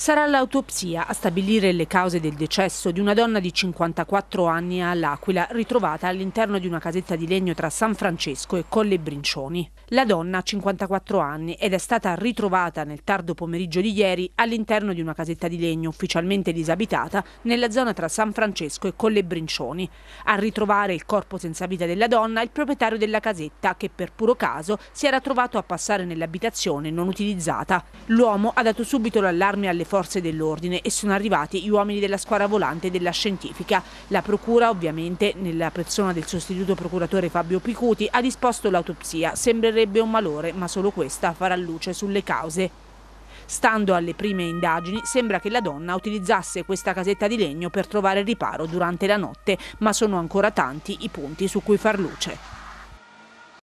Sarà l'autopsia a stabilire le cause del decesso di una donna di 54 anni all'Aquila, ritrovata all'interno di una casetta di legno tra San Francesco e Colle Brincioni. La donna ha 54 anni ed è stata ritrovata nel tardo pomeriggio di ieri all'interno di una casetta di legno ufficialmente disabitata nella zona tra San Francesco e Colle Brincioni. A ritrovare il corpo senza vita della donna è il proprietario della casetta che per puro caso si era trovato a passare nell'abitazione non utilizzata. L'uomo ha dato subito l'allarme alle forze dell'ordine e sono arrivati gli uomini della squadra volante e della scientifica. La procura ovviamente, nella persona del sostituto procuratore Fabio Picuti, ha disposto l'autopsia. Sembrerebbe un malore, ma solo questa farà luce sulle cause. Stando alle prime indagini, sembra che la donna utilizzasse questa casetta di legno per trovare riparo durante la notte, ma sono ancora tanti i punti su cui far luce.